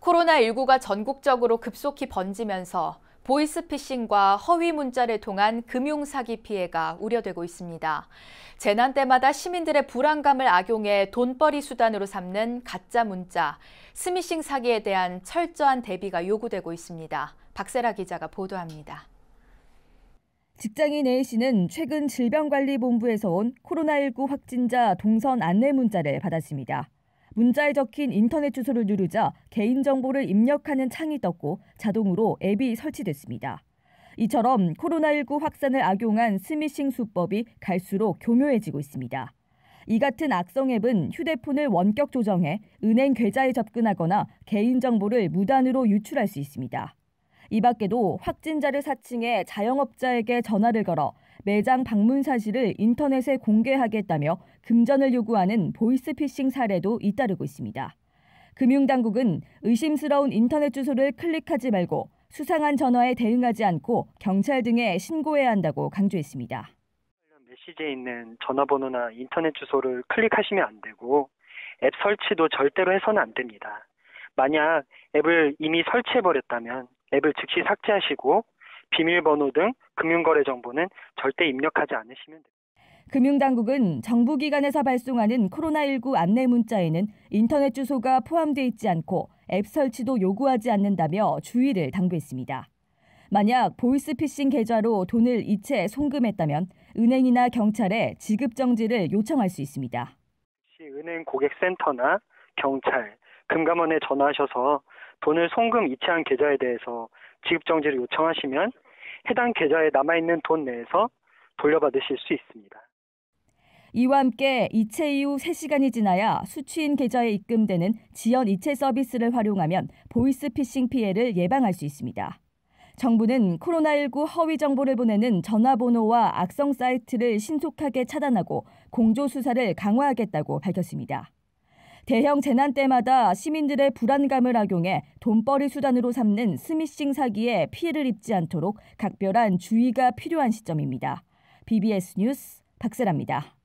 코로나19가 전국적으로 급속히 번지면서 보이스피싱과 허위 문자를 통한 금융사기 피해가 우려되고 있습니다. 재난 때마다 시민들의 불안감을 악용해 돈벌이 수단으로 삼는 가짜 문자, 스미싱 사기에 대한 철저한 대비가 요구되고 있습니다. 박세라 기자가 보도합니다. 직장인 A씨는 최근 질병관리본부에서 온 코로나19 확진자 동선 안내 문자를 받았습니다. 문자에 적힌 인터넷 주소를 누르자 개인정보를 입력하는 창이 떴고 자동으로 앱이 설치됐습니다. 이처럼 코로나19 확산을 악용한 스미싱 수법이 갈수록 교묘해지고 있습니다. 이 같은 악성 앱은 휴대폰을 원격 조정해 은행 계좌에 접근하거나 개인정보를 무단으로 유출할 수 있습니다. 이 밖에도 확진자를 사칭해 자영업자에게 전화를 걸어 매장 방문 사실을 인터넷에 공개하겠다며 금전을 요구하는 보이스피싱 사례도 잇따르고 있습니다. 금융당국은 의심스러운 인터넷 주소를 클릭하지 말고 수상한 전화에 대응하지 않고 경찰 등에 신고해야 한다고 강조했습니다. 메시지에 있는 전화번호나 인터넷 주소를 클릭하시면 안 되고 앱 설치도 절대로 해서는 안 됩니다. 만약 앱을 이미 설치해 버렸다면 앱을 즉시 삭제하시고 비밀번호 등 금융거래 정보는 절대 입력하지 않으시면 됩니다. 금융당국은 정부기관에서 발송하는 코로나19 안내 문자에는 인터넷 주소가 포함되어 있지 않고 앱 설치도 요구하지 않는다며 주의를 당부했습니다. 만약 보이스피싱 계좌로 돈을 이체 송금했다면 은행이나 경찰에 지급 정지를 요청할 수 있습니다. 은행 고객센터나 경찰, 금감원에 전화하셔서 돈을 송금 이체한 계좌에 대해서 지급정지를 요청하시면 해당 계좌에 남아있는 돈 내에서 돌려받으실 수 있습니다. 이와 함께 이체 이후 3시간이 지나야 수취인 계좌에 입금되는 지연 이체 서비스를 활용하면 보이스피싱 피해를 예방할 수 있습니다. 정부는 코로나19 허위 정보를 보내는 전화번호와 악성 사이트를 신속하게 차단하고 공조 수사를 강화하겠다고 밝혔습니다. 대형 재난 때마다 시민들의 불안감을 악용해 돈벌이 수단으로 삼는 스미싱 사기에 피해를 입지 않도록 각별한 주의가 필요한 시점입니다. BBS 뉴스 박세라입니다.